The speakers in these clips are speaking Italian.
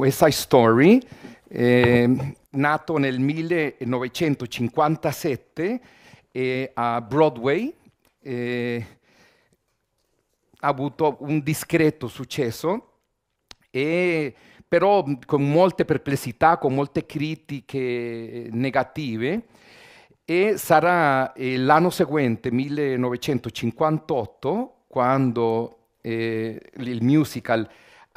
West Side Story, eh, nato nel 1957 eh, a Broadway, eh, ha avuto un discreto successo, però con molte perplessità, con molte critiche negative. E sarà eh, l'anno seguente, 1958, quando eh, il musical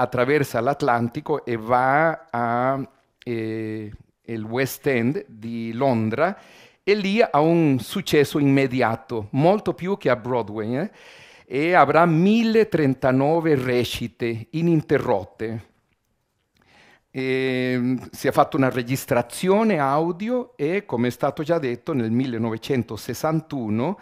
attraversa l'Atlantico e va al eh, West End di Londra e lì ha un successo immediato, molto più che a Broadway, eh? e avrà 1039 recite ininterrotte. E, ehm, si è fatta una registrazione audio e, come è stato già detto, nel 1961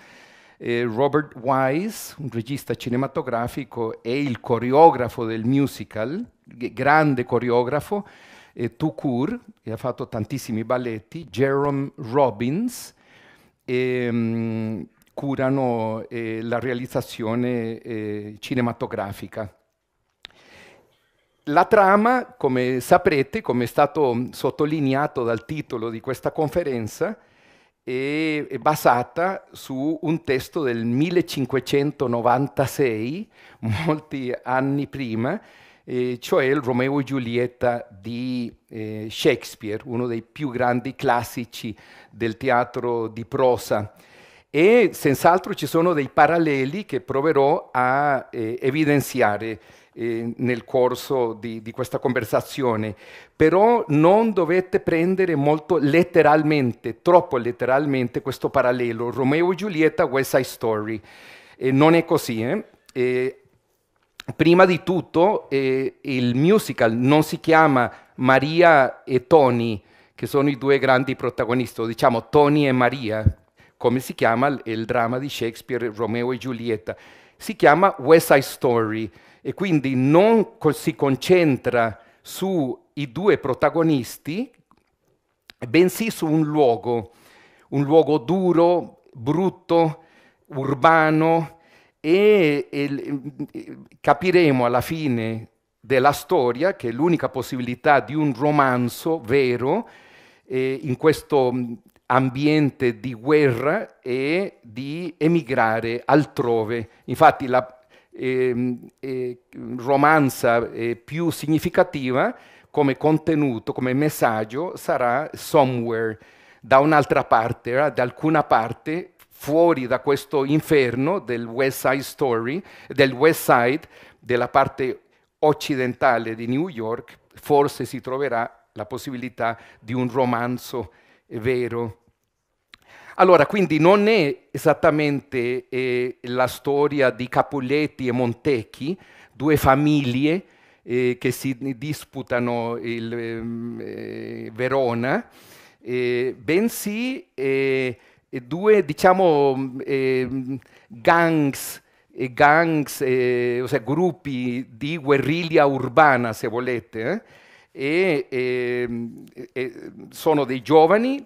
eh, Robert Wise, un regista cinematografico, e il coreografo del musical, grande coreografo, eh, Tukur, che ha fatto tantissimi balletti, Jerome Robbins, ehm, curano eh, la realizzazione eh, cinematografica. La trama, come saprete, come è stato sottolineato dal titolo di questa conferenza, è, è basata su un testo del 1596, molti anni prima, eh, cioè il Romeo e Giulietta di eh, Shakespeare, uno dei più grandi classici del teatro di prosa. E senz'altro ci sono dei paralleli che proverò a eh, evidenziare eh, nel corso di, di, questa conversazione, però non dovete prendere molto letteralmente, troppo letteralmente questo parallelo, Romeo e Giulietta, West Side Story. Eh, non è così. Eh? prima di tutto eh, il musical non si chiama Maria e Tony, che sono i due grandi protagonisti, diciamo Tony e Maria, come si chiama il dramma di Shakespeare, Romeo e Giulietta. Si chiama West Side Story e quindi non si concentra sui due protagonisti, bensì su un luogo, un luogo duro, brutto, urbano e, e capiremo alla fine della storia che l'unica possibilità di un romanzo vero eh, in questo ambiente di guerra è di emigrare altrove. Infatti la, Ehm, mm, romanza eh, più significativa come contenuto, come messaggio, sarà somewhere, da un'altra parte, eh, da alcuna parte, fuori da questo inferno del West Side Story, del West Side, della parte occidentale di New York, forse si troverà la possibilità di un romanzo vero allora, quindi non è esattamente eh, la storia di Capuletti e Montecchi, due famiglie eh, che si disputano il ehm, eh, Verona, eh, bensì eh, due, diciamo, eh, gangs, gangs ossia, gruppi di guerriglia urbana, se volete, ehm, e sono dei giovani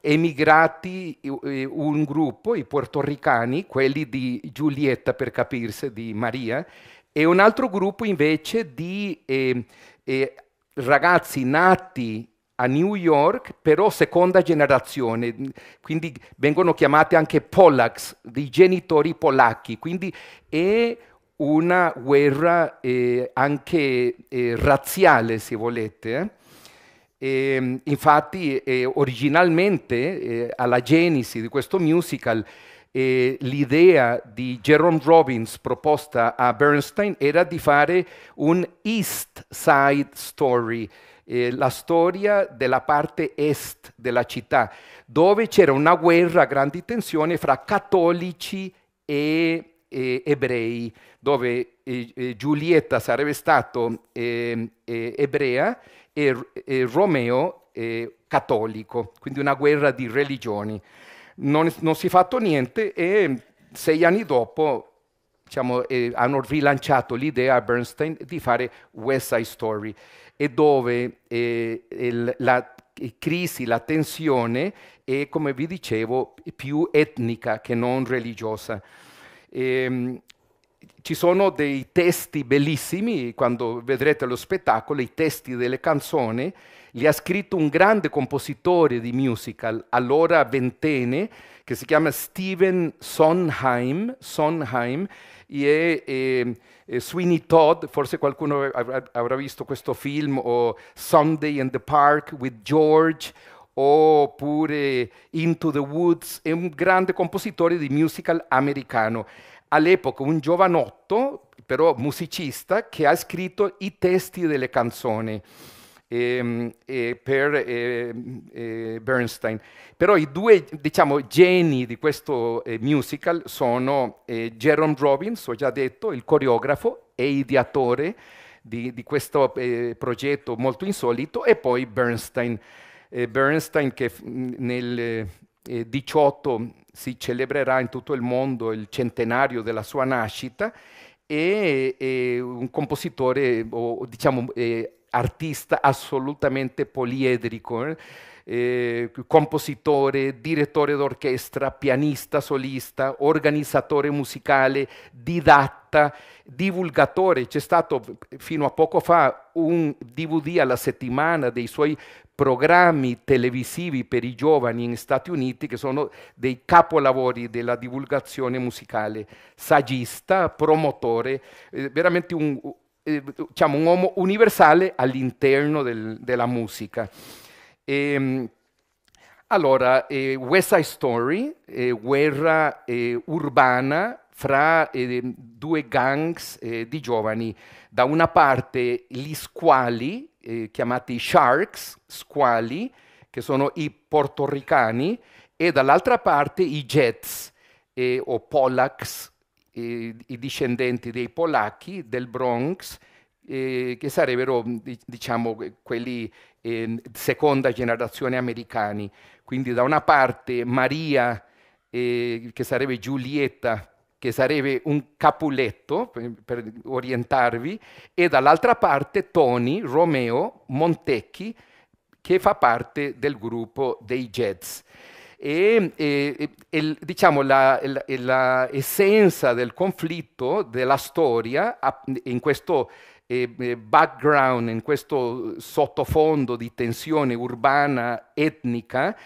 emigrati un gruppo, i portoricani, quelli di Giulietta per capirsi, di Maria, e un altro gruppo invece di eh, eh, ragazzi nati a New York, però seconda generazione, quindi vengono chiamati anche Polacks, dei genitori polacchi, quindi è una guerra eh, anche eh, razziale, se volete. Eh. E, ehm, infatti eh, originalmente eh, alla genesi di questo musical eh, l'idea di Jerome Robbins proposta a Bernstein era di fare un East Side Story, eh, la storia della parte est della città, dove c'era una guerra a grandi tensioni fra cattolici e eh, ebrei, dove eh, eh, Giulietta sarebbe stata ehm, eh, ebrea e, e Romeo eh, cattolico, quindi una guerra di religioni. Non, non si è fatto niente e sei anni dopo diciamo, eh, hanno rilanciato l'idea a Bernstein di fare West Side Story e dove eh, il, la crisi, la tensione è, come vi dicevo, più etnica che non religiosa. E, ehm, ci sono dei testi bellissimi, quando vedrete lo spettacolo, i testi delle canzoni, li ha scritto un grande compositore di musical, allora ventenne, che si chiama Steven Sondheim, Sondheim e, e, e Sweeney Todd, forse qualcuno avrà, avrà visto questo film, o Sunday in the Park with George, oppure Into the Woods, è un grande compositore di musical americano all'epoca un giovanotto, però musicista, che ha scritto i testi delle canzoni eh, eh, per ehm, eh, Bernstein. Però i due diciamo, geni di questo eh, musical sono eh, Jerome Robbins, ho già detto, il coreografo e ideatore di, di questo eh, progetto molto insolito, e poi Bernstein. Bernstein che mm, nel 18 si celebrerà in tutto il mondo il centenario della sua nascita e, e un compositore o diciamo eh, artista assolutamente poliedrico. Eh? eh, compositore, direttore d'orchestra, pianista solista, organizzatore musicale, didatta, divulgatore. C'è stato fino a poco fa un DVD alla settimana dei suoi programmi televisivi per i giovani negli Stati Uniti che sono dei capolavori della divulgazione musicale, saggista, promotore, eh, veramente un, eh, diciamo, un uomo universale all'interno del, della musica. E, ehm, allora, eh, West Side Story, eh, guerra eh, urbana fra eh, due gangs eh, di giovani. Da una parte gli squali, eh, chiamati sharks, squali, che sono i portoricani, e dall'altra parte i jets, o polacks, i discendenti dei polacchi del Bronx, eh, che sarebbero diciamo quelli eh, seconda generazione americani. Quindi da una parte Maria, eh, che sarebbe Giulietta, che sarebbe un capuletto per, per orientarvi, e dall'altra parte Tony, Romeo, Montecchi, che fa parte del gruppo dei Jets. E, e, e diciamo la, la, la del conflitto della storia in questo eh, background, in questo sottofondo di tensione urbana, etnica,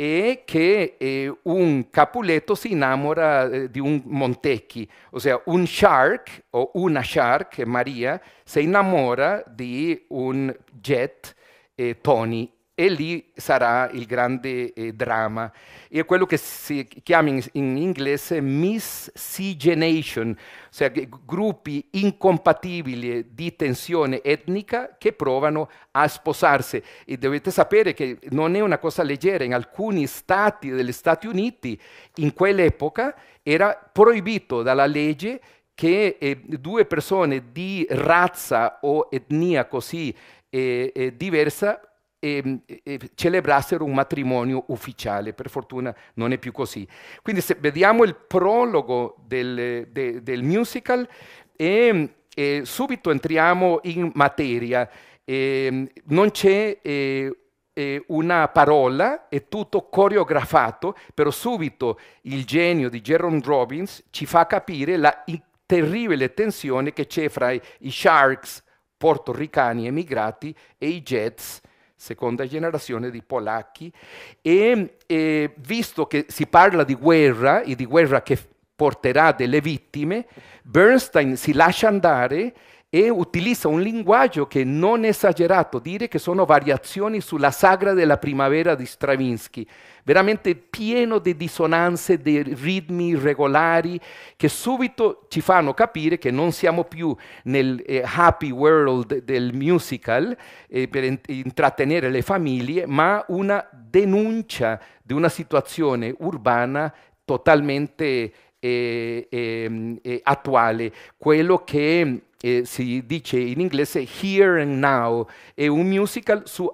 e che eh, un Capuleto si innamora eh, di un Montecchi, ossia un shark o una shark, Maria, si innamora di un jet, eh, Tony, e lì sarà il grande eh, dramma. E quello che si chiama in, in inglese miscegenation, cioè gruppi incompatibili di tensione etnica che provano a sposarsi. E dovete sapere che non è una cosa leggera. In alcuni stati degli Stati Uniti, in quell'epoca, era proibito dalla legge che eh, due persone di razza o etnia così eh, eh diversa Ehm, e, e celebrassero un matrimonio ufficiale. Per fortuna non è più così. Quindi se vediamo il prologo del, de, del musical e, ehm, e, subito entriamo in materia. E, ehm, non c'è eh, eh, una parola, è tutto coreografato, però subito il genio di Jerome Robbins ci fa capire la terribile tensione che c'è fra i Sharks portoricani emigrati e i Jets seconda generazione di polacchi e, e visto che si parla di guerra e di guerra che porterà delle vittime, Bernstein si lascia andare e utilizza un linguaggio che non è esagerato, dire che sono variazioni sulla sagra della primavera di Stravinsky, veramente pieno di dissonanze, di ritmi irregolari che subito ci fanno capire che non siamo più nel eh, happy world del musical eh, per intrattenere le famiglie, ma una denuncia di una situazione urbana totalmente eh, ehm, eh attuale, quello che eh, si dice in inglese here and now, è un musical su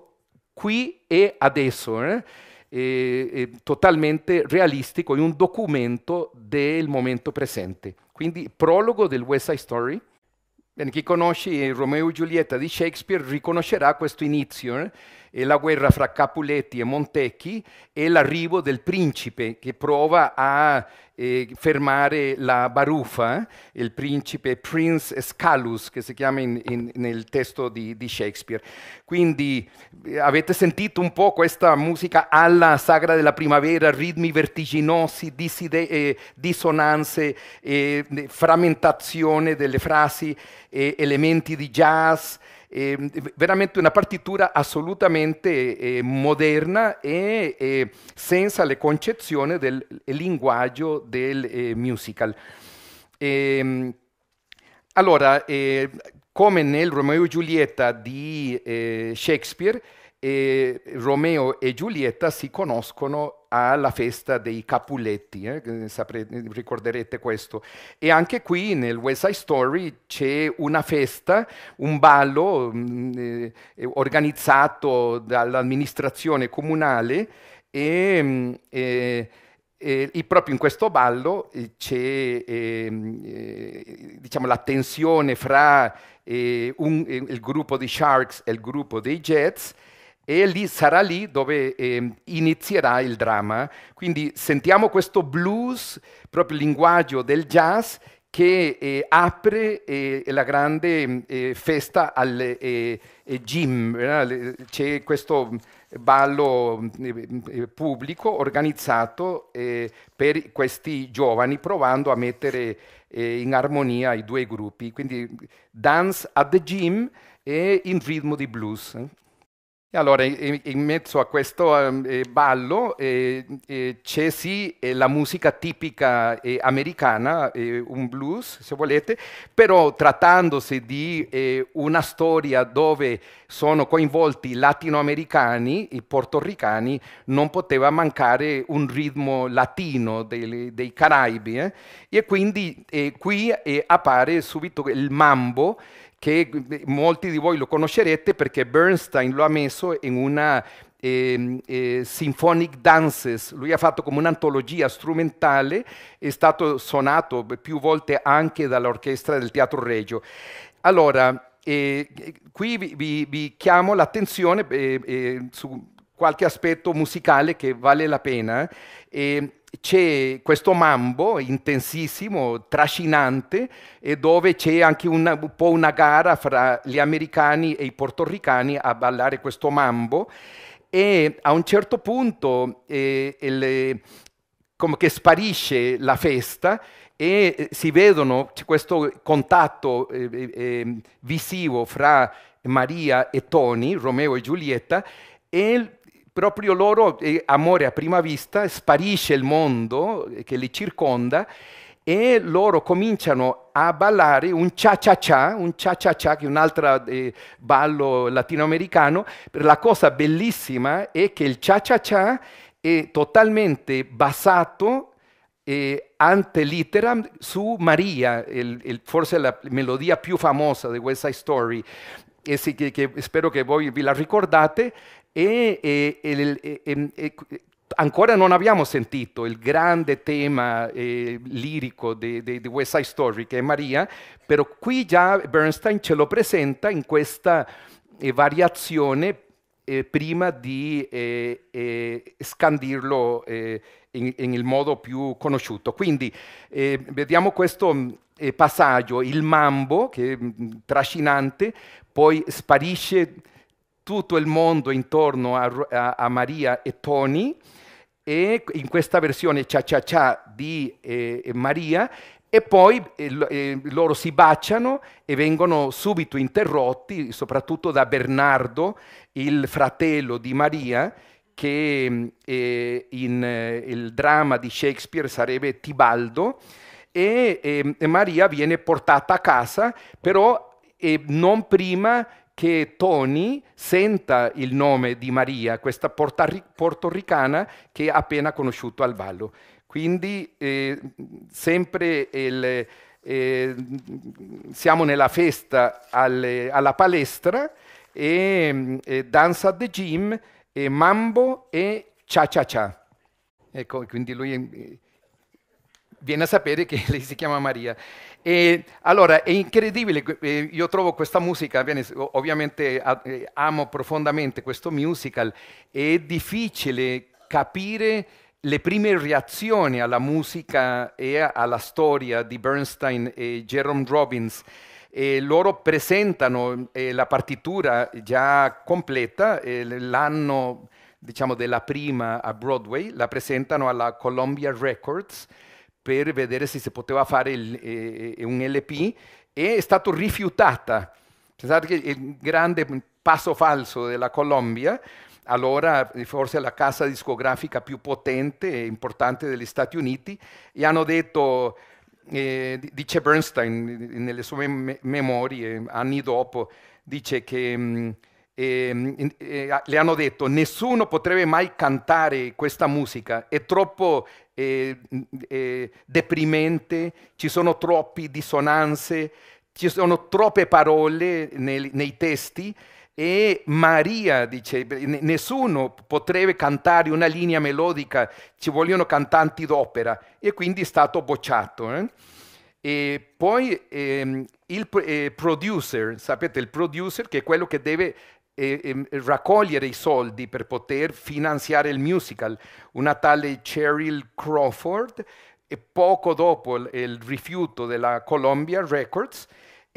qui e adesso, eh? Eh, totalmente realistico, è un documento del momento presente. Quindi prologo del West Side Story. Bene, chi conosce Romeo e Giulietta di Shakespeare riconoscerà questo inizio. Eh? e la guerra fra Capuletti e Montecchi e l'arrivo del principe che prova a eh, fermare la baruffa, eh, il principe Prince Scalus, che si chiama in, in, nel testo di, di Shakespeare. Quindi eh, avete sentito un po' questa musica alla sagra della primavera, ritmi vertiginosi, diside, eh, dissonanze, eh, frammentazione delle frasi, elementi di jazz. Ehm, veramente una partitura assolutamente eh, moderna e senza le concezioni del linguaggio del eh, musical. Ehm, allora, eh, come nel Romeo e Giulietta di Shakespeare, e Romeo e Giulietta si conoscono alla festa dei Capuletti, eh? Saprete, ricorderete questo. E anche qui nel West Side Story c'è una festa, un ballo mm, eh, organizzato dall'amministrazione comunale e, mh, mm, eh, e proprio in questo ballo eh, c'è eh, eh, diciamo, la tensione fra un, il gruppo di Sharks e il gruppo dei Jets e lì sarà lì dove eh, inizierà il dramma. Quindi sentiamo questo blues, proprio il linguaggio del jazz, che eh, apre eh, la grande eh, festa al eh, eh, gym. C'è questo ballo pubblico organizzato per questi giovani, provando a mettere in armonia i due gruppi. Quindi dance at the gym e in ritmo di blues. E allora in mezzo a questo ehm, eh, ballo eh, eh, c'è sì la musica tipica americana, un blues se volete, però trattandosi di una storia dove sono coinvolti i latinoamericani i portoricani, non poteva mancare un ritmo latino dei, dei Caraibi. Eh? E quindi qui appare subito il mambo che eh, molti di voi lo conoscerete perché Bernstein lo ha messo in una eh, eh, Symphonic Dances, lui ha fatto come un'antologia strumentale, è stato suonato più volte anche dall'orchestra del Teatro Regio. Allora, eh, qui vi, vi, vi chiamo l'attenzione eh, su qualche aspetto musicale che vale la pena e c'è questo mambo intensissimo, trascinante, dove c'è anche una, un po' una gara fra gli americani e i portoricani a ballare questo mambo. E a un certo punto eh, il, come che sparisce la festa e eh, si vedono questo contatto eh, eh, eh, visivo fra Maria e Tony, Romeo e Giulietta, e proprio loro eh, amore a prima vista, sparisce il mondo eh, che li circonda e loro cominciano a ballare un cha-cha-cha, un cha-cha-cha che è un altro eh, ballo latinoamericano. La cosa bellissima è che il cha-cha-cha è totalmente basato eh, ante litteram su Maria, il, il, forse la melodia più famosa di West Side Story, che, che, spero che voi vi la ricordate, e, e, e, e ancora non abbiamo sentito il grande tema eh, lirico di, di, di, West Side Story che è Maria, però qui già Bernstein ce lo presenta in questa eh, variazione eh, prima di eh, eh, scandirlo eh, in, in, il modo più conosciuto. Quindi vediamo questo mm, passaggio, il mambo che è mm, trascinante, poi sparisce tutto il mondo intorno a, a, a Maria e Tony e in questa versione cia cia cia di eh, Maria e poi eh, loro si baciano e vengono subito interrotti, soprattutto da Bernardo, il fratello di Maria, che eh, in eh, il dramma di Shakespeare sarebbe Tibaldo, e, ehm, e Maria viene portata a casa, però non prima che Tony senta il nome di Maria, questa portoricana che ha appena conosciuto al Vallo. Quindi eh, sempre il, eh, siamo nella festa alle, alla palestra e eh, danza the gym, e mambo e cha cha cha. Ecco, quindi lui eh, viene a sapere che lei si chiama Maria. E allora è incredibile, eh, io trovo questa musica, ovviamente eh, amo profondamente questo musical, è difficile capire le prime reazioni alla musica e alla storia di Bernstein e Jerome Robbins. E loro presentano eh, la partitura già completa l'anno diciamo, della prima a Broadway, la presentano alla Columbia Records per vedere se si poteva fare il, eh, eh un LP e è stata rifiutata. Pensate che il grande passo falso della Colombia, allora forse la casa discografica più potente e importante degli Stati Uniti, gli hanno detto, eh, dice Bernstein nelle sue memorie anni dopo, dice che... Mh, mm, e, ehm, e, eh, le hanno detto nessuno potrebbe mai cantare questa musica, è troppo eh, eh, deprimente, ci sono troppe dissonanze, ci sono troppe parole nel, nei testi e Maria dice nessuno potrebbe cantare una linea melodica, ci vogliono cantanti d'opera e quindi è stato bocciato. Eh? E poi ehm, il eh, producer, sapete, il producer che è quello che deve eh, raccogliere i soldi per poter finanziare il musical. Una tale Cheryl Crawford, e poco dopo il, il rifiuto della Columbia Records,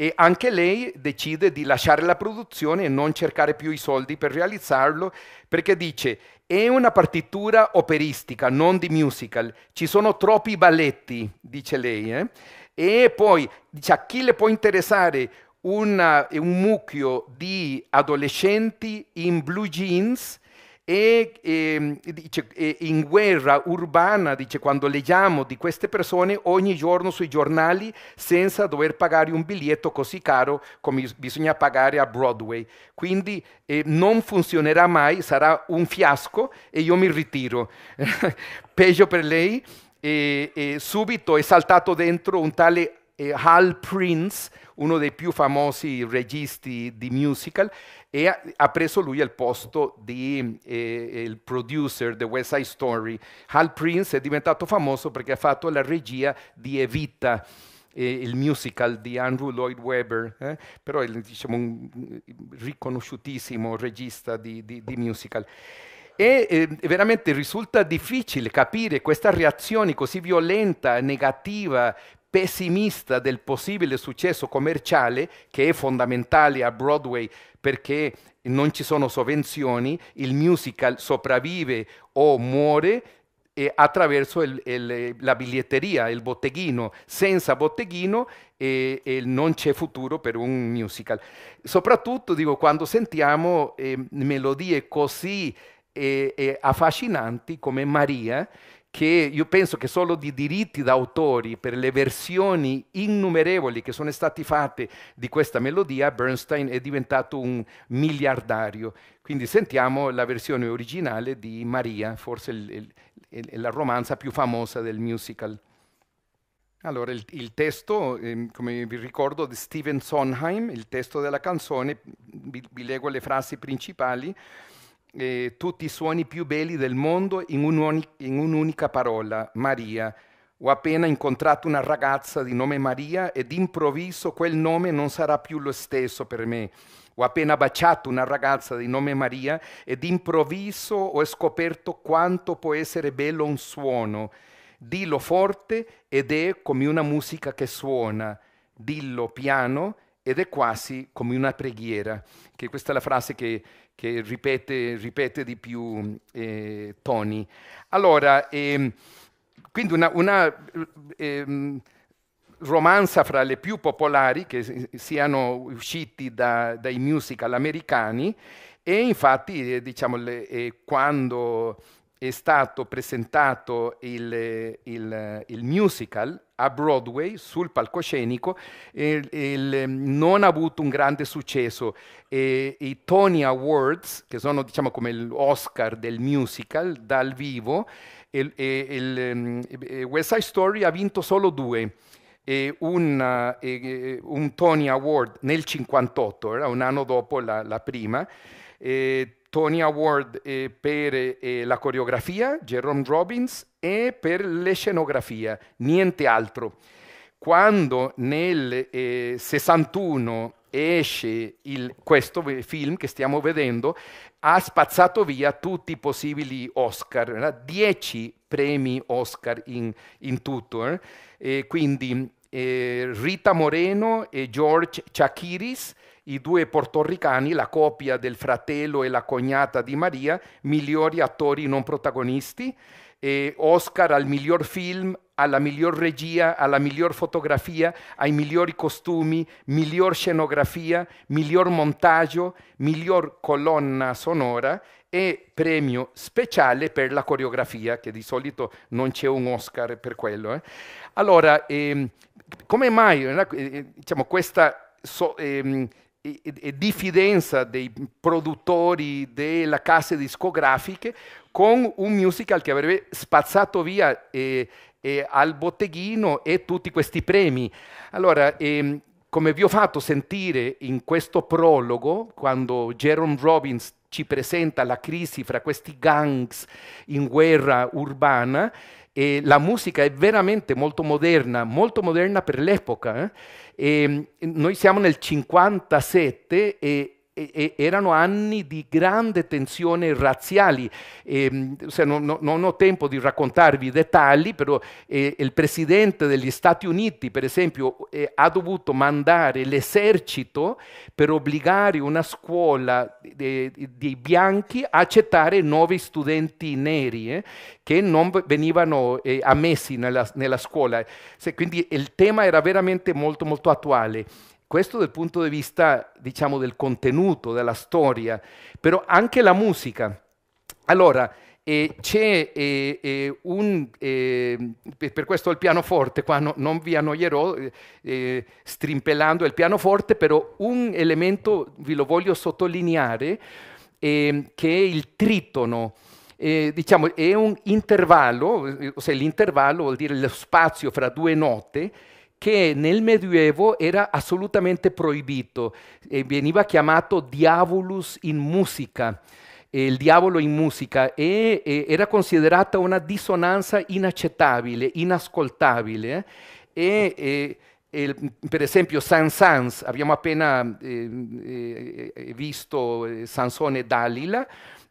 e anche lei decide di lasciare la produzione e non cercare più i soldi per realizzarlo perché dice è una partitura operistica, non di musical, ci sono troppi balletti, dice lei. Eh? E poi dice a chi le può interessare un, eh, un mucchio di adolescenti in blue jeans e, e, ehm, dice, e, in guerra urbana, dice, quando leggiamo di queste persone ogni giorno sui giornali senza dover pagare un biglietto così caro come bisogna pagare a Broadway. Quindi eh, non funzionerà mai, sarà un fiasco e io mi ritiro. Peggio per lei. E, subito è saltato dentro un tale eh, Hal Prince, uno dei più famosi registi di musical, e ha, ha preso lui il posto di eh, eh il producer di West Side Story. Hal Prince è diventato famoso perché ha fatto la regia di Evita eh, il musical di Andrew Lloyd Webber, eh? però è diciamo, un riconosciutissimo regista di, di, di musical. E eh, veramente risulta difficile capire questa reazione così violenta, negativa, pessimista del possibile successo commerciale, che è fondamentale a Broadway perché non ci sono sovvenzioni, il musical sopravvive o muore eh, attraverso il, il, la biglietteria, il botteghino. Senza botteghino eh, eh, non c'è futuro per un musical. Soprattutto dico, quando sentiamo ehm, melodie così affascinanti come Maria, che io penso che solo di diritti d'autori per le versioni innumerevoli che sono state fatte di questa melodia, Bernstein è diventato un miliardario. Quindi sentiamo la versione originale di Maria, forse il, il, la romanza più famosa del musical. Allora, il, il testo, eh, come vi ricordo, di Steven Sondheim, il testo della canzone, vi, vi leggo le frasi principali eh, tutti i suoni più belli del mondo in, un'unica parola, Maria. Ho appena incontrato una ragazza di nome Maria e d'improvviso quel nome non sarà più lo stesso per me. Ho appena baciato una ragazza di nome Maria e d'improvviso ho scoperto quanto può essere bello un suono. Dillo forte ed è come una musica che suona. Dillo piano ed è quasi come una preghiera, che questa è la frase che, che ripete, ripete, di più eh, Tony. Allora, eh, quindi una, una eh, romanza fra le più popolari che siano usciti da, dai musical americani e infatti eh, diciamo, le, eh, quando è stato presentato il, il, il musical a Broadway, sul palcoscenico, il, il, mm, non ha avuto un grande successo. E, I Tony Awards, che sono diciamo come l'Oscar del musical dal vivo, il, il mm, West Side Story ha vinto solo due. Un, eh, un, Tony Award nel 58, era un anno dopo la, la prima, e Tony Award eh, per eh, la coreografia, Jerome Robbins, e per la scenografia, niente altro. Quando nel eh, 61 esce il, questo film che stiamo vedendo, ha spazzato via tutti i possibili Oscar, eh? dieci premi Oscar in, in tutto. Eh. quindi eh, Rita Moreno e George Chakiris i due portorricani, la copia del fratello e la cognata di Maria, migliori attori non protagonisti, e Oscar al miglior film, alla miglior regia, alla miglior fotografia, ai migliori costumi, miglior scenografia, miglior montaggio, miglior colonna sonora e premio speciale per la coreografia, che di solito non c'è un Oscar per quello. Eh. Allora, ehm, come mai eh, diciamo, questa So, ehm, e diffidenza dei produttori della case discografiche con un musical che avrebbe spazzato via eh, eh, al botteghino e tutti questi premi. Allora, ehm, come vi ho fatto sentire in questo prologo, quando Jerome Robbins ci presenta la crisi fra questi gangs in guerra urbana, eh, la musica è veramente molto moderna, molto moderna per l'epoca. Eh? Ehm, noi siamo nel 57 e erano anni di grande tensione razziali. Eh, cioè, non, non, ho tempo di raccontarvi i dettagli, però eh, il presidente degli Stati Uniti, per esempio, eh, ha dovuto mandare l'esercito per obbligare una scuola eh, dei, bianchi a accettare nuovi studenti neri eh, che non venivano ammessi nella, nella scuola. Se, quindi il tema era veramente molto molto attuale. Questo dal punto di vista, diciamo, del contenuto, della storia, però anche la musica. Allora, eh, c'è eh, eh un, eh, per questo il pianoforte, qua no, non vi annoierò eh, eh, strimpellando il pianoforte, però un elemento vi lo voglio sottolineare, ehm, che è il tritono. Eh, diciamo, è un intervallo, ossia l'intervallo vuol dire lo spazio fra due note, che nel Medioevo era assolutamente proibito e veniva chiamato diavolus in musica eh, il diavolo in musica e, e, era considerata una dissonanza inaccettabile, inascoltabile. Eh. E, e, e per esempio Saint-Saëns, abbiamo appena eh, eh visto Sansone Dalila,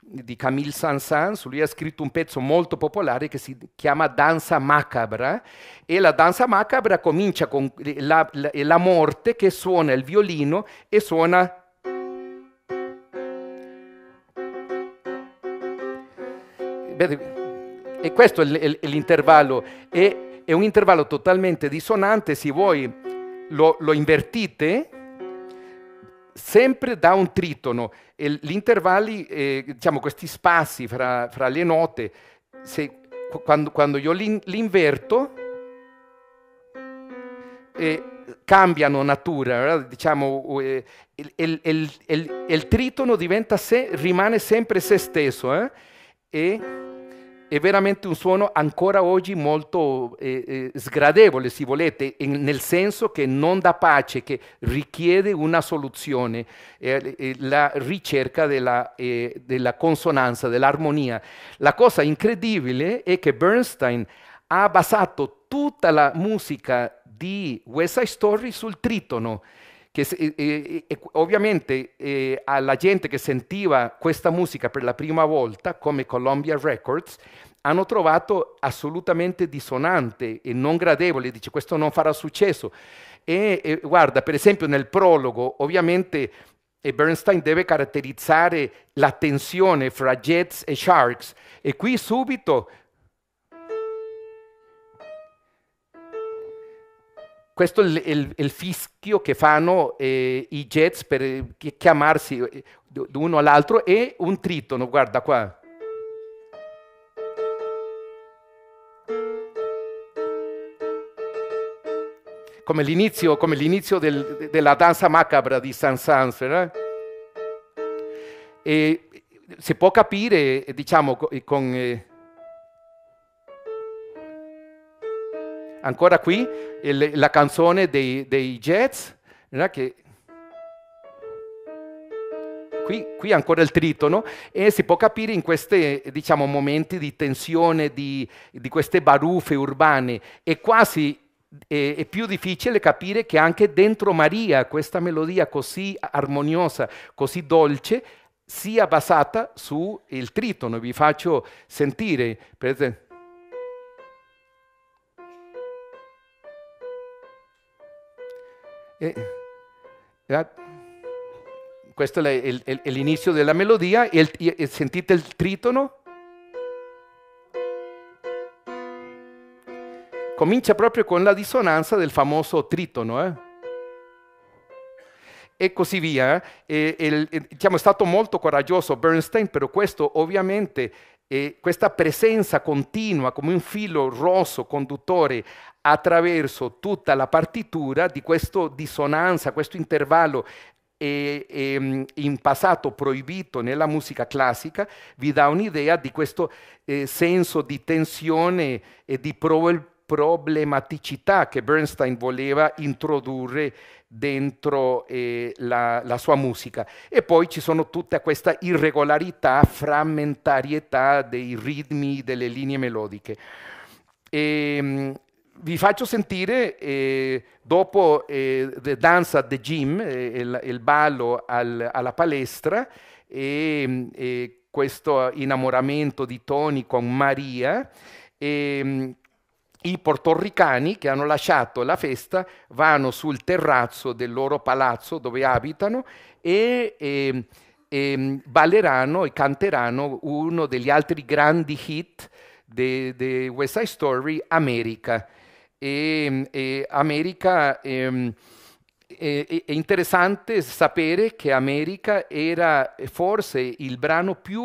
di Camille Saint-Saëns, lui ha scritto un pezzo molto popolare che si chiama Danza macabra e la danza macabra comincia con la, la, la morte che suona il violino e suona e questo è l'intervallo, è, un intervallo totalmente dissonante, se voi lo, lo invertite sempre da un tritono e gli intervalli, eh, diciamo questi spazi fra, fra le note, se, quando, quando, io li, li inverto, eh, cambiano natura, diciamo, eh, il, il, il, il, tritono diventa se, rimane sempre se stesso eh, e è veramente un suono ancora oggi molto eh, eh, sgradevole, se volete, in, nel senso che non dà pace, che richiede una soluzione, eh, eh la ricerca della, eh, della consonanza, dell'armonia. La cosa incredibile è che Bernstein ha basato tutta la musica di West Side Story sul tritono che eh, eh, ovviamente eh, alla gente che sentiva questa musica per la prima volta, come Columbia Records, hanno trovato assolutamente dissonante e non gradevole, dice questo non farà successo. E, e guarda, per esempio nel prologo, ovviamente e Bernstein deve caratterizzare la tensione fra Jets e Sharks e qui subito questo è il, il, il fischio che fanno eh, i jets per eh, chiamarsi l'uno eh, all'altro e un tritono, guarda qua. Come l'inizio, come l'inizio del, della danza macabra di San saëns eh? E si può capire, diciamo, con... Eh, ancora qui il, la canzone dei, dei jazz, che Qui, qui, ancora il tritono e si può capire in questi diciamo, momenti di tensione, di, di, queste baruffe urbane. È quasi è, è più difficile capire che anche dentro Maria questa melodia così armoniosa, così dolce, sia basata sul tritono. Vi faccio sentire, per esempio. E, la, questo è, il, è, l'inizio della melodia e, il, e sentite il tritono? Comincia proprio con la dissonanza del famoso tritono. Eh? e così via. Eh. E, e, diciamo, è stato molto coraggioso Bernstein, però questo ovviamente eh, questa presenza continua come un filo rosso conduttore attraverso tutta la partitura di questa dissonanza, questo intervallo e, e, mm, in passato proibito nella musica classica, vi dà un'idea di questo eh, senso di tensione e di, pro- problematicità che Bernstein voleva introdurre dentro eh, la, la, sua musica. E poi ci sono tutta questa irregolarità, frammentarietà dei ritmi, delle linee melodiche. E, ehm, vi faccio sentire eh, dopo eh, The Dance at the Gym, eh, il, il, ballo al, alla palestra, e eh, questo innamoramento di Tony con Maria. E, ehm, i portorricani che hanno lasciato la festa vanno sul terrazzo del loro palazzo dove abitano e, e, e balleranno e canteranno uno degli altri grandi hit di West Side Story, America. E, e America e, ehm, è interessante sapere che America era forse il brano più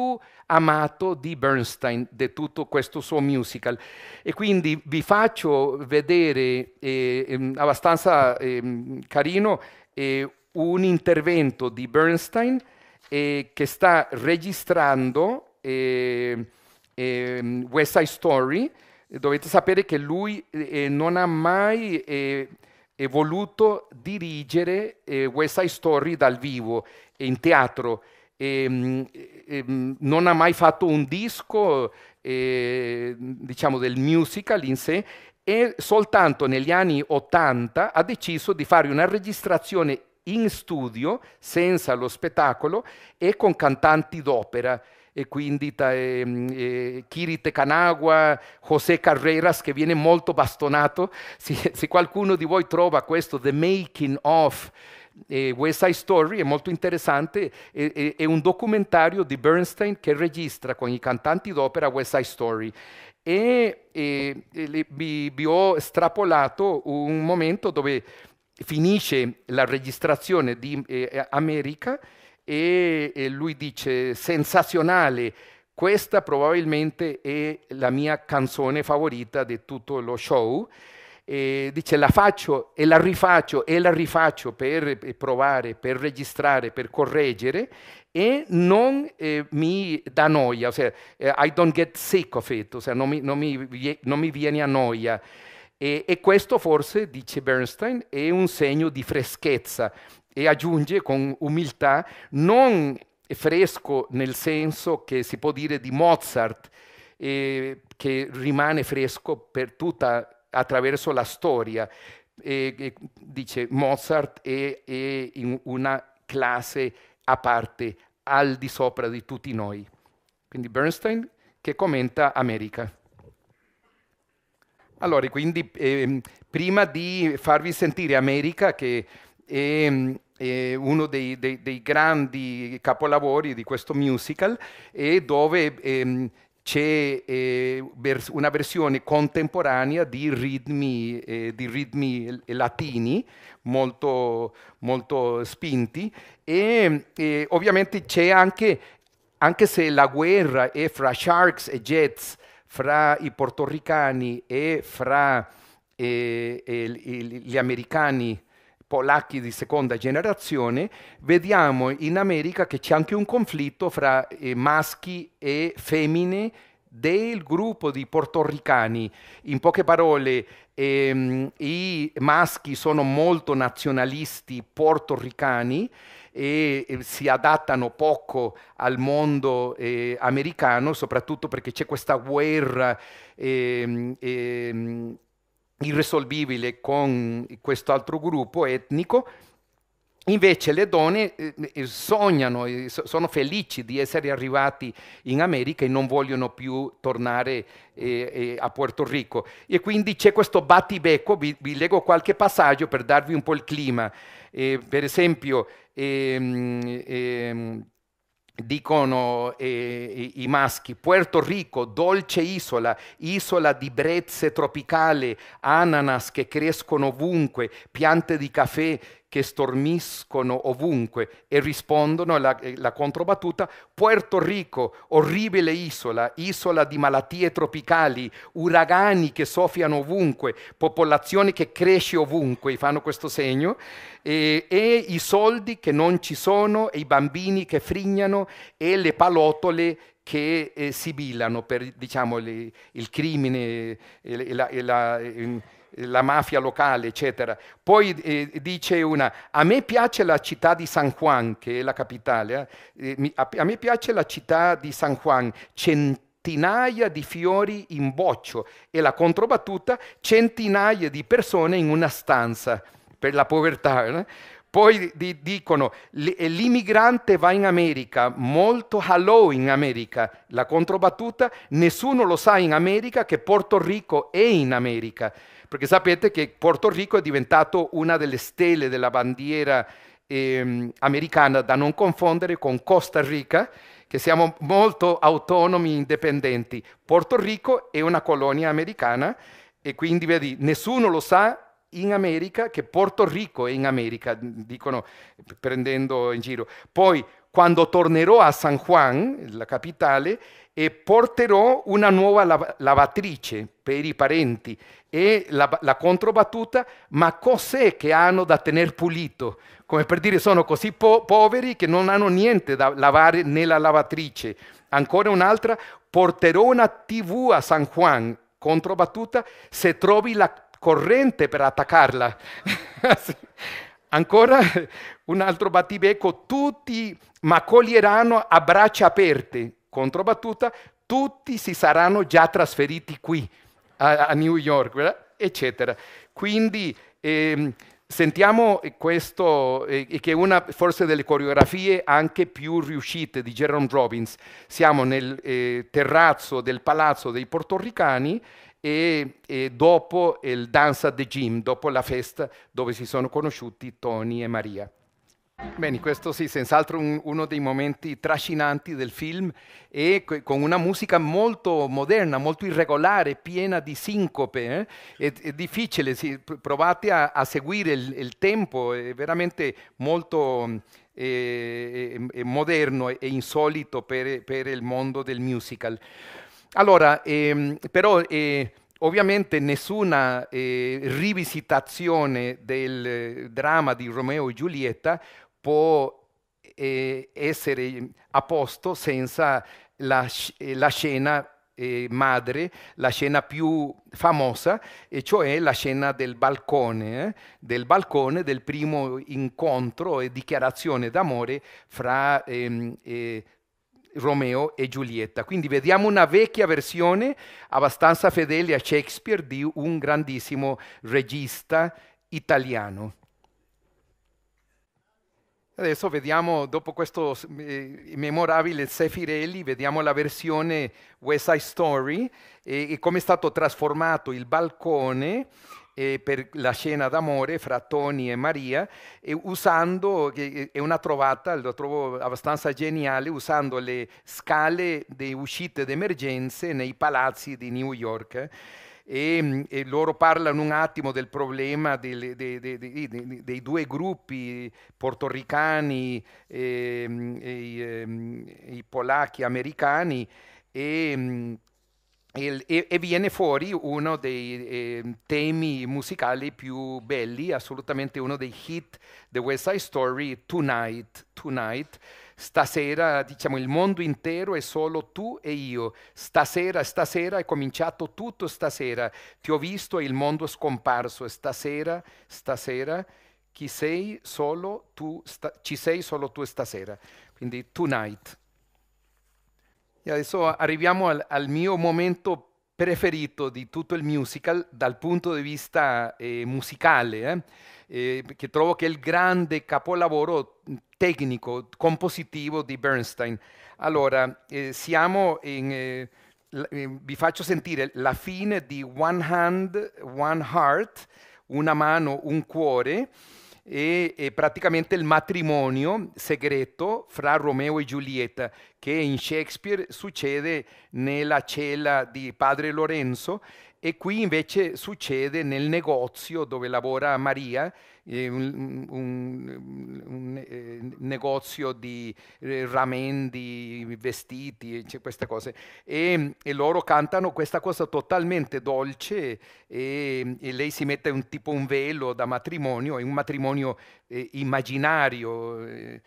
amato di Bernstein, di tutto questo suo musical. E quindi vi faccio vedere eh, ehm, abbastanza eh, carino eh, un intervento di Bernstein eh, che sta registrando ehm, ehm, West Side Story. Dovete sapere che lui eh, eh, non ha mai voluto dirigere West Side Story dal vivo, in teatro e, ehm, e, ehm, non ha mai fatto un disco eh, diciamo del musical in sé e soltanto negli anni 80 ha deciso di fare una registrazione in studio senza lo spettacolo e con cantanti d'opera e quindi ta, eh, eh, Kirite Kanagawa, José Carreras che viene molto bastonato. Se, se, qualcuno di voi trova questo The Making of eh, West Side Story è molto interessante, è, è, un documentario di Bernstein che registra con i cantanti d'opera West Side Story e, e, e vi, vi ho strapolato un momento dove finisce la registrazione di eh, America e, e, lui dice sensazionale, questa probabilmente è la mia canzone favorita di tutto lo show eh, dice la faccio e la rifaccio e la rifaccio per provare, per registrare, per correggere e non eh, mi dà noia, ossia eh, I don't get sick of it, ossia non mi, non mi, non mi viene a noia. E, e questo forse, dice Bernstein, è un segno di freschezza e aggiunge con umiltà non fresco nel senso che si può dire di Mozart, eh, che rimane fresco per tutta la vita attraverso la storia. E, e, dice Mozart è, è in una classe a parte, al di sopra di tutti noi. Quindi Bernstein che commenta America. Allora, quindi eh, prima di farvi sentire America, che è, mm, è uno dei, dei, dei, grandi capolavori di questo musical, e dove eh, c'è eh, una versione contemporanea di ritmi, eh, di ritmi latini molto, molto spinti e, e ovviamente c'è anche, anche se la guerra è fra Sharks e Jets, fra i portoricani e fra eh, gli americani polacchi di seconda generazione, vediamo in America che c'è anche un conflitto fra eh, maschi e femmine del gruppo di portoricani. In poche parole, ehm, i maschi sono molto nazionalisti portoricani e, eh, si adattano poco al mondo eh, americano, soprattutto perché c'è questa guerra ehm, ehm, irrisolvibile con quest'altro gruppo etnico, Invece le donne eh, eh, sognano, sono felici di essere arrivati in America e non vogliono più tornare eh, a Puerto Rico. E quindi c'è questo battibecco, vi, vi leggo qualche passaggio per darvi un po' il clima. Eh, per esempio, ehm, ehm, dicono eh, i maschi, Puerto Rico, dolce isola, isola di brezze tropicali, ananas che crescono ovunque, piante di caffè che stormiscono ovunque e rispondono alla eh, la controbattuta, Puerto Rico, orribile isola, isola di malattie tropicali, uragani che soffiano ovunque, popolazione che cresce ovunque, fanno questo segno, e, e i soldi che non ci sono, e i bambini che frignano, e le palotole che eh, sibilano per diciamo, le, il crimine e la, e la, e la mafia locale, eccetera. Poi eh, dice una, a me piace la città di San Juan, che è la capitale, eh, eh, mi, a, a, me piace la città di San Juan, centinaia di fiori in boccio e la controbattuta, centinaia di persone in una stanza per la povertà. No? Eh. Poi di, dicono, eh, l'immigrante va in America, molto hello in America. La controbattuta, nessuno lo sa in America che Porto Rico è in America perché sapete che Porto Rico è diventato una delle stelle della bandiera eh, americana da non confondere con Costa Rica, che siamo molto autonomi, e indipendenti. Porto Rico è una colonia americana e quindi vedi, nessuno lo sa in America che Porto Rico è in America, dicono prendendo in giro. Poi quando tornerò a San Juan, la capitale, e porterò una nuova lav- lavatrice per i parenti e la, la controbattuta, ma cos'è che hanno da tenere pulito? Come per dire, sono così po- poveri che non hanno niente da lavare nella lavatrice. Ancora un'altra, porterò una tv a San Juan, controbattuta, se trovi la corrente per attaccarla. Ancora un altro battibecco, tutti ma coglieranno a braccia aperte, controbattuta, tutti si saranno già trasferiti qui a, a New York, eccetera. Quindi ehm, sentiamo questo, eh, che è una forse delle coreografie anche più riuscite di Jerome Robbins. Siamo nel eh, terrazzo del palazzo dei portoricani e, e, dopo il Danza de Jim, dopo la festa dove si sono conosciuti Tony e Maria. Bene, questo sì, senz'altro un, uno dei momenti trascinanti del film e con una musica molto moderna, molto irregolare, piena di sincope. Eh? È, è, difficile, sì, provate a, a seguire il, il, tempo, è veramente molto mm, eh, è, moderno e insolito per, per, il mondo del musical. Allora, ehm, però... Eh, Ovviamente nessuna eh, rivisitazione del eh, dramma di Romeo e Giulietta può eh, essere a posto senza la, eh, la scena eh, madre, la scena più famosa, e cioè la scena del balcone, eh? del balcone del primo incontro e dichiarazione d'amore fra ehm, eh, Romeo e Giulietta. Quindi vediamo una vecchia versione abbastanza fedele a Shakespeare di un grandissimo regista italiano. Adesso vediamo, dopo questo eh, memorabile Sefirelli, vediamo la versione West Side Story e, e come è stato trasformato il balcone eh, per la scena d'amore fra Tony e Maria, e usando, che è una trovata, lo trovo abbastanza geniale, usando le scale di uscite d'emergenze nei palazzi di New York e, mm, e loro parlano un attimo del problema dei, dei, dei, dei due gruppi portoricani e, mm, mm, i polacchi americani e, e, e, viene fuori uno dei eh, temi musicali più belli, assolutamente uno dei hit The West Side Story, Tonight, Tonight Stasera, diciamo, il mondo intero è solo tu e io. Stasera, stasera è cominciato tutto stasera. Ti ho visto e il mondo è scomparso. Stasera, stasera, chi sei solo tu, sta- ci sei solo tu stasera. Quindi tonight. E adesso arriviamo al, al mio momento preferito di tutto il musical dal punto di vista eh, musicale, eh, eh, che trovo che è il grande capolavoro tecnico, compositivo di Bernstein. Allora, eh, siamo in, eh, vi faccio sentire la fine di One Hand, One Heart, una mano, un cuore, e, e praticamente il matrimonio segreto fra Romeo e Giulietta che in Shakespeare succede nella cella di padre Lorenzo e qui invece succede nel negozio dove lavora Maria un, un, un eh, negozio di eh, ramendi, vestiti, cioè queste cose, e, e, loro cantano questa cosa totalmente dolce e, e, lei si mette un tipo un velo da matrimonio, è un matrimonio eh, immaginario, eh,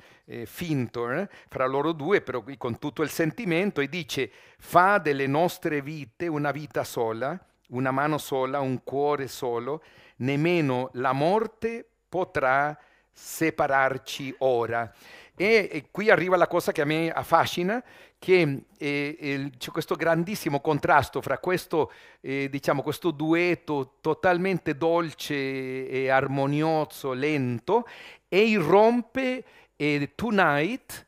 finto, fra loro due, però con tutto il sentimento, e dice fa delle nostre vite una vita sola, una mano sola, un cuore solo nemmeno la morte potrà separarci ora. E, e, qui arriva la cosa che a me affascina, che eh, eh, c'è questo grandissimo contrasto fra questo, eh, diciamo, questo dueto totalmente dolce e armonioso, lento, e irrompe eh, Tonight,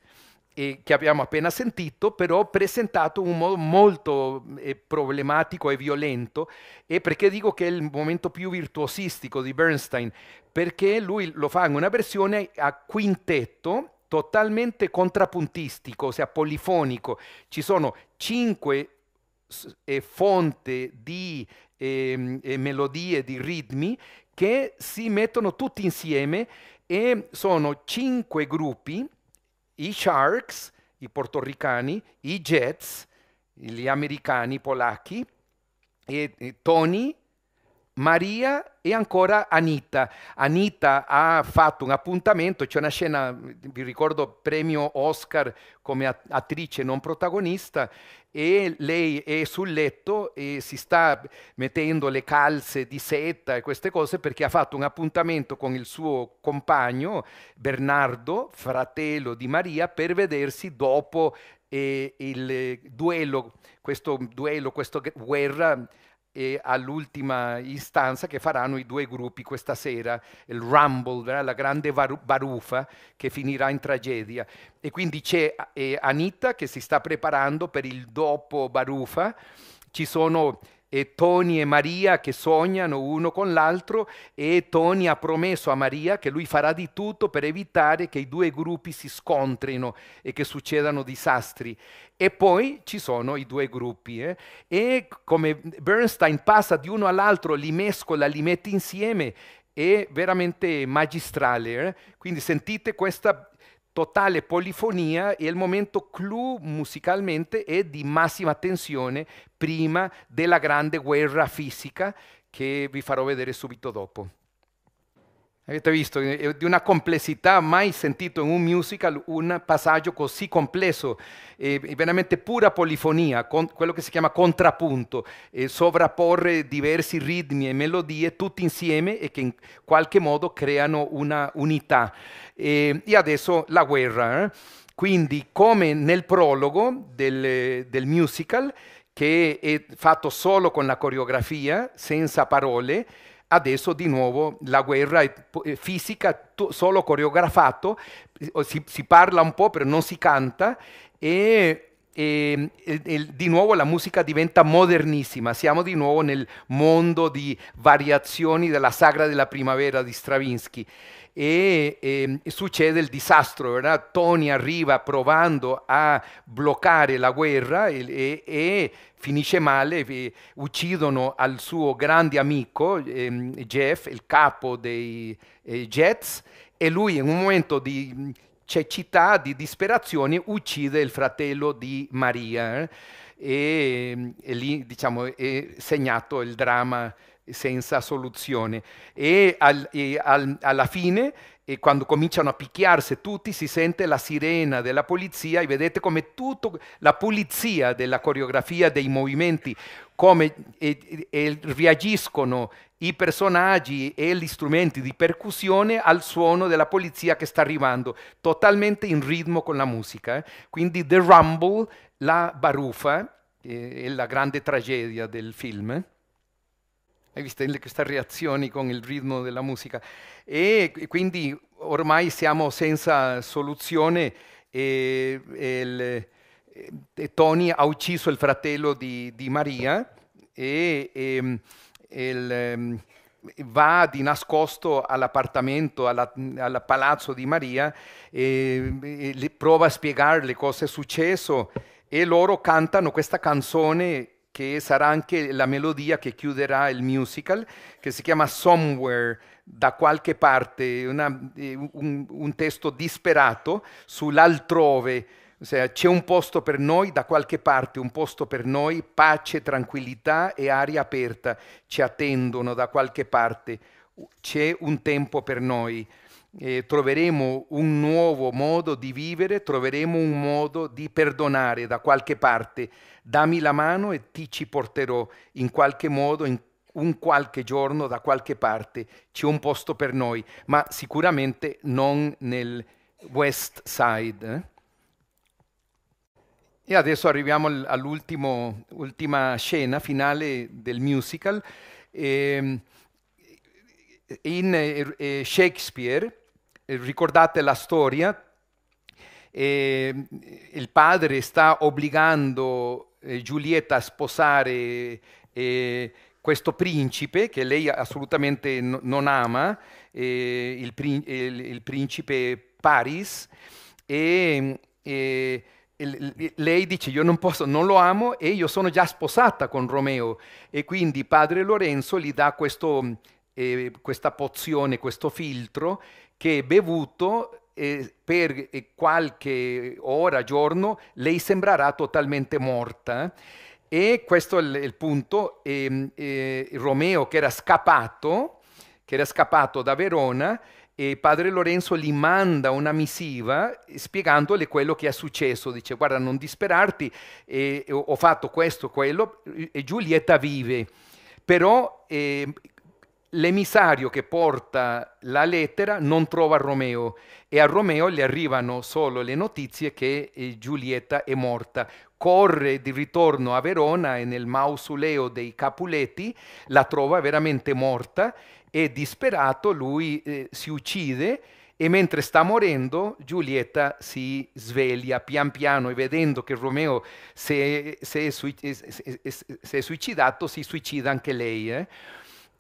che abbiamo appena sentito, però presentato in un modo molto eh, problematico e violento. E perché dico che è il momento più virtuosistico di Bernstein? Perché lui lo fa in una versione a quintetto totalmente contrapuntistico, ossia polifonico. Ci sono cinque eh, fonti di eh, melodie, di ritmi che si mettono tutti insieme e sono cinque gruppi i Sharks, i portoricani, i Jets, gli americani, i polacchi, e, e Tony, Maria e ancora Anita. Anita ha fatto un appuntamento, c'è una scena, vi ricordo, premio Oscar come attrice non protagonista e lei è sul letto e si sta mettendo le calze di seta e queste cose perché ha fatto un appuntamento con il suo compagno Bernardo, fratello di Maria, per vedersi dopo eh, il duello, questo duello, questa guerra e all'ultima istanza che faranno i due gruppi questa sera, il rumble, eh, la grande barufa che finirà in tragedia. E quindi c'è eh, Anita che si sta preparando per il dopo barufa, ci sono e Tony e Maria che sognano uno con l'altro e Tony ha promesso a Maria che lui farà di tutto per evitare che i due gruppi si scontrino e che succedano disastri. E poi ci sono i due gruppi eh? e come Bernstein passa di uno all'altro, li mescola, li mette insieme, è veramente magistrale. Eh? Quindi sentite questa totale polifonia e il momento clou musicalmente è di massima tensione prima della grande guerra fisica che vi farò vedere subito dopo. Avete visto? Di una complessità mai sentito in un musical, un passaggio così complesso, eh, veramente pura polifonia, con, quello che si chiama contrapunto, eh, sovrapporre diversi ritmi e melodie tutti insieme e che in qualche modo creano una unità. Eh, e adesso la guerra. Eh. Quindi come nel prologo del, del musical, che è fatto solo con la coreografia, senza parole, adesso di nuovo la guerra è eh, fisica, solo coreografato, si, si parla un po' però non si canta e e, e, e, di nuovo la musica diventa modernissima, siamo di nuovo nel mondo di variazioni della sagra della primavera di Stravinsky e, e, ehm, succede il disastro, ¿verdad? Tony arriva provando a bloccare la guerra e, e finisce male, uccidono al suo grande amico ehm, Jeff, il capo dei eh, Jets, e lui in un momento di mm, cecità, di disperazione, uccide il fratello di Maria eh? e, mm, e, lì diciamo, è segnato il dramma senza soluzione e, al, e al, alla fine e quando cominciano a picchiarsi tutti si sente la sirena della polizia e vedete come tutta la pulizia della coreografia dei movimenti come e, e reagiscono i personaggi e gli strumenti di percussione al suono della polizia che sta arrivando totalmente in ritmo con la musica eh? quindi The Rumble la baruffa eh, è la grande tragedia del film eh? hai visto queste reazioni con il ritmo della musica. E quindi ormai siamo senza soluzione e, e, il, e Tony ha ucciso il fratello di, di Maria e, e mm, il, mm, va di nascosto all'appartamento, al palazzo di Maria, e, prova a spiegare le cose successo e loro cantano questa canzone che sarà anche la melodia che chiuderà il musical, che si chiama Somewhere da qualche parte, una, eh, un, un, testo disperato sull'altrove. Cioè, c'è un posto per noi, da qualche parte un posto per noi, pace, tranquillità e aria aperta ci attendono da qualche parte, c'è un tempo per noi eh, troveremo un nuovo modo di vivere, troveremo un modo di perdonare da qualche parte. Dammi la mano e ti ci porterò in qualche modo, in un qualche giorno da qualche parte c'è un posto per noi, ma sicuramente non nel West Side. Eh? E adesso arriviamo all'ultima scena finale del musical. E, ehm, in eh, eh, Shakespeare, eh, ricordate la storia, il padre sta obbligando Giulietta a sposare questo principe che lei assolutamente non ama, il, principe Paris, e, lei dice io non posso, non lo amo e io sono già sposata con Romeo e quindi padre Lorenzo gli dà questo eh, questa pozione, questo filtro che bevuto eh, per qualche ora, giorno, lei sembrerà totalmente morta. Eh. E questo è il, il punto, Romeo che era scappato, che era scappato da Verona, e padre Lorenzo gli manda una missiva spiegandole quello che è successo. Dice: Guarda, non disperarti, eh, ho fatto questo, quello, e Giulietta vive. Però eh, l'emisario che porta la lettera non trova Romeo e a Romeo gli arrivano solo le notizie che eh, Giulietta è morta. Corre di ritorno a Verona e nel mausoleo dei Capuleti la trova veramente morta e disperato lui eh, si uccide e mentre sta morendo Giulietta si sveglia pian piano e vedendo che Romeo si è, si è, si è suicidato si suicida anche lei. Eh?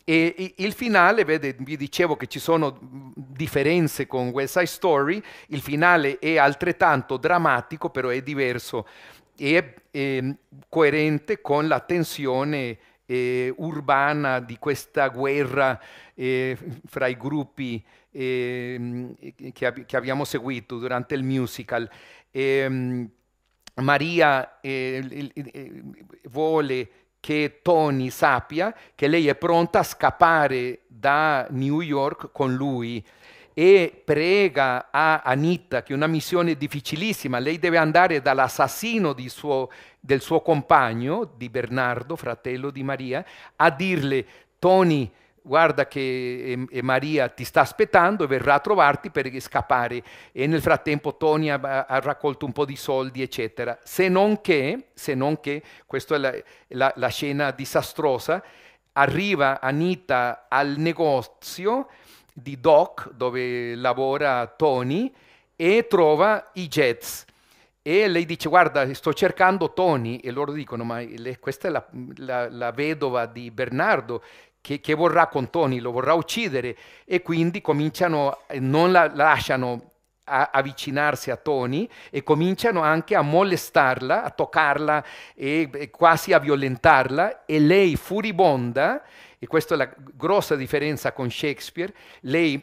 E il finale, vede, vi dicevo che ci sono differenze con West Side Story, il finale è altrettanto drammatico, però è diverso e è, ehm, coerente con la tensione eh, urbana di questa guerra eh, fra i gruppi eh, che, ab- che, abbiamo seguito durante il musical. Ehm, Maria eh, vuole che Tony sappia che lei è pronta a scappare da New York con lui e prega a Anita che è una missione difficilissima, lei deve andare dall'assassino suo, del suo compagno, di Bernardo, fratello di Maria, a dirle Tony, guarda che Maria ti sta aspettando e verrà a trovarti per scappare e nel frattempo Tony ha, ha raccolto un po' di soldi eccetera se non che, se non che questa è la, la, la scena disastrosa arriva Anita al negozio di Doc dove lavora Tony e trova i Jets e lei dice guarda sto cercando Tony e loro dicono ma le, questa è la, la, la, vedova di Bernardo che, che, vorrà con Tony, lo vorrà uccidere e quindi cominciano, non la lasciano a avvicinarsi a Tony e cominciano anche a molestarla, a toccarla e, e quasi a violentarla e lei furibonda, e questa è la grossa differenza con Shakespeare, lei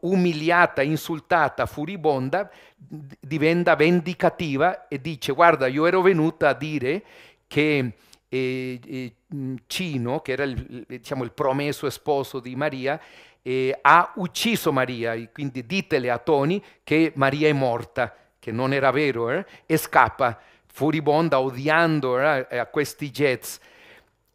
umiliata, insultata, furibonda, diventa vendicativa e dice guarda io ero venuta a dire che e, e mm, Cino, che era il, diciamo, il promesso sposo di Maria, eh, ha ucciso Maria, quindi ditele a Tony che Maria è morta, che non era vero, eh? e scappa furibonda, odiando eh, eh a questi jets.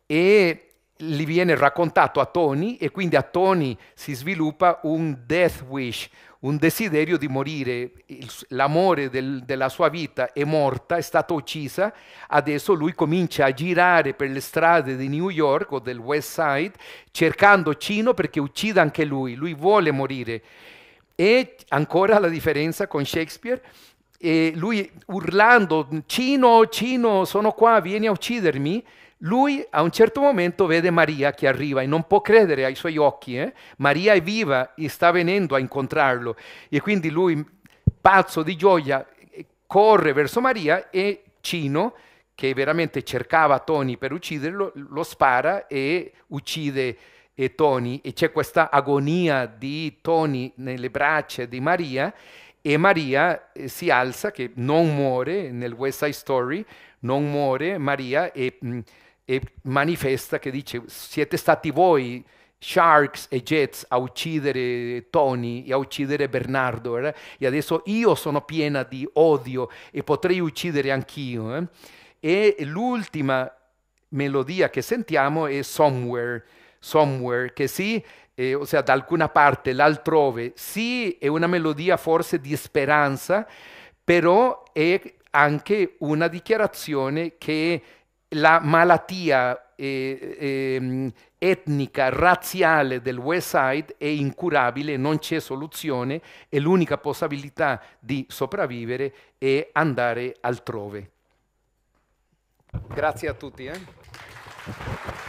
E gli viene raccontato a Tony e quindi a Tony si sviluppa un death wish, un desiderio di morire, l'amore del, della sua vita è morta, è stata uccisa, adesso lui comincia a girare per le strade di New York o del West Side cercando Cino perché uccida anche lui, lui vuole morire. E ancora la differenza con Shakespeare, lui urlando, Cino, Cino, sono qua, vieni a uccidermi, lui a un certo momento vede Maria che arriva e non può credere ai suoi occhi. Eh? Maria è viva e sta venendo a incontrarlo. E quindi lui, pazzo di gioia, corre verso Maria e Cino, che veramente cercava Tony per ucciderlo, lo spara e uccide e eh, Tony e c'è questa agonia di Tony nelle braccia di Maria e Maria eh, si alza che non muore nel West Side Story, non muore Maria e mh, mm, eh, manifesta che dice siete stati voi Sharks e Jets a uccidere Tony e a uccidere Bernardo eh? e adesso io sono piena di odio e potrei uccidere anch'io. Eh? E l'ultima melodia che sentiamo è Somewhere, Somewhere che sì, eh, ossia da alcuna parte, l'altrove, sì è una melodia forse di speranza, però è anche una dichiarazione che la malattia eh, eh, etnica, razziale del West Side è incurabile, non c'è soluzione e l'unica possibilità di sopravvivere è andare altrove. Grazie a tutti. Eh?